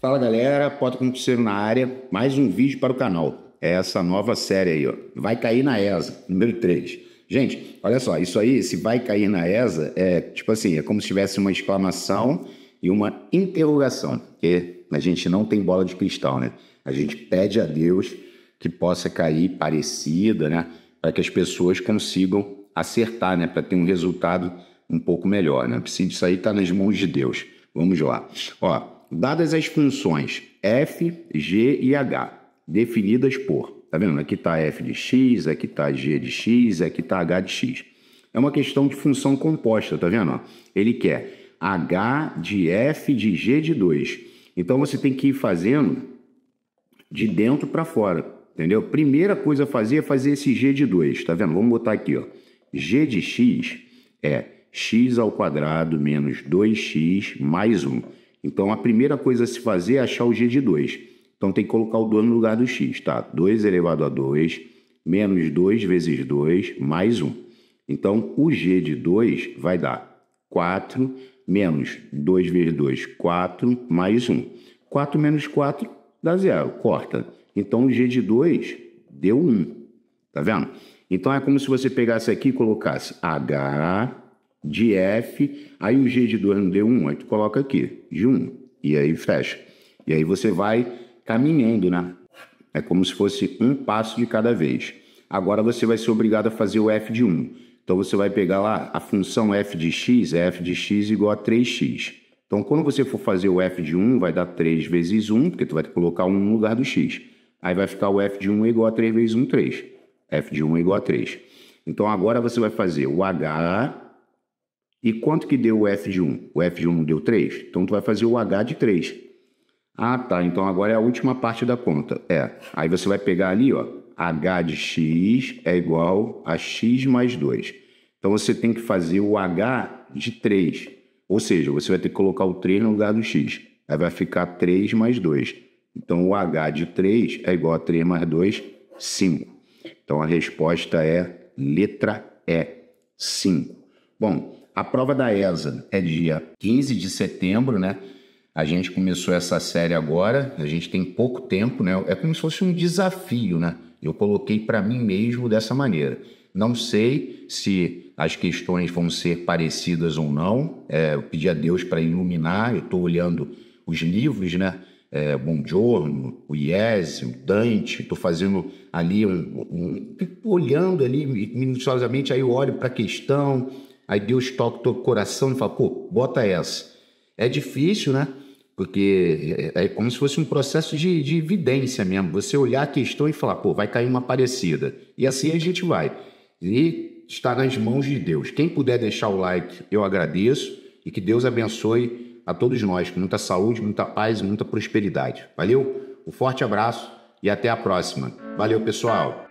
Fala galera, pode acontecer na área, mais um vídeo para o canal. É essa nova série aí, ó. Vai cair na ESA, número 3. Gente, olha só, isso aí, se vai cair na ESA, é tipo assim, é como se tivesse uma exclamação e uma interrogação, porque a gente não tem bola de cristal, né? A gente pede a Deus que possa cair parecida, né? Para que as pessoas consigam acertar, né? Para ter um resultado um pouco melhor, né? Isso aí tá nas mãos de Deus. Vamos lá. Ó, dadas as funções f, g e h, definidas por, tá vendo? Aqui está f de x, aqui está g de x, aqui está h de x. É uma questão de função composta, tá vendo? Ele quer h de f de g de 2. Então você tem que ir fazendo de dentro para fora, entendeu? Primeira coisa a fazer é fazer esse g de 2, tá vendo? Vamos botar aqui, ó. g de x é x ao quadrado menos 2x mais 1. Então a primeira coisa a se fazer é achar o g de 2. Então tem que colocar o 2 no lugar do x, tá? 2 elevado a 2 menos 2 vezes 2 mais 1. Então o g de 2 vai dar 4 menos 2 vezes 2, 4 mais 1. 4 menos 4 dá zero, corta. Então o g de 2 deu 1, tá vendo? Então é como se você pegasse aqui e colocasse h de F, aí o G de 2 não deu 1 aí tu coloca aqui, de 1, e aí fecha. E aí você vai caminhando, né? É como se fosse um passo de cada vez. Agora você vai ser obrigado a fazer o F de 1. Então você vai pegar lá a função F de X, é F de X igual a 3X. Então quando você for fazer o F de 1, vai dar 3 vezes 1, porque tu vai colocar 1 no lugar do X. Aí vai ficar o F de 1 igual a 3 vezes 1, 3. F de 1 é igual a 3. Então agora você vai fazer o H e quanto que deu o F de 1? O F de 1 deu 3? Então tu vai fazer o H de 3. Ah, tá. Então agora é a última parte da conta. É. Aí você vai pegar ali, ó. H de x é igual a x mais 2. Então você tem que fazer o H de 3. Ou seja, você vai ter que colocar o 3 no lugar do x. Aí vai ficar 3 mais 2. Então o H de 3 é igual a 3 mais 2, 5. Então a resposta é letra E, 5. Bom, a prova da ESA é dia 15 de setembro, né? A gente começou essa série agora, a gente tem pouco tempo, né? É como se fosse um desafio, né? Eu coloquei para mim mesmo dessa maneira. Não sei se as questões vão ser parecidas ou não. É, eu pedi a Deus para iluminar. Eu estou olhando os livros, né? É, Buongiorno, o Iese, o Dante. Estou fazendo ali, um, um, olhando ali minuciosamente. Aí eu olho para a questão, Aí Deus toca o teu coração e fala, pô, bota essa. É difícil, né? Porque é, é como se fosse um processo de, de evidência mesmo. Você olhar a questão e falar, pô, vai cair uma parecida. E assim a gente vai. E está nas mãos de Deus. Quem puder deixar o like, eu agradeço. E que Deus abençoe a todos nós, com muita saúde, muita paz, muita prosperidade. Valeu? Um forte abraço e até a próxima. Valeu, pessoal!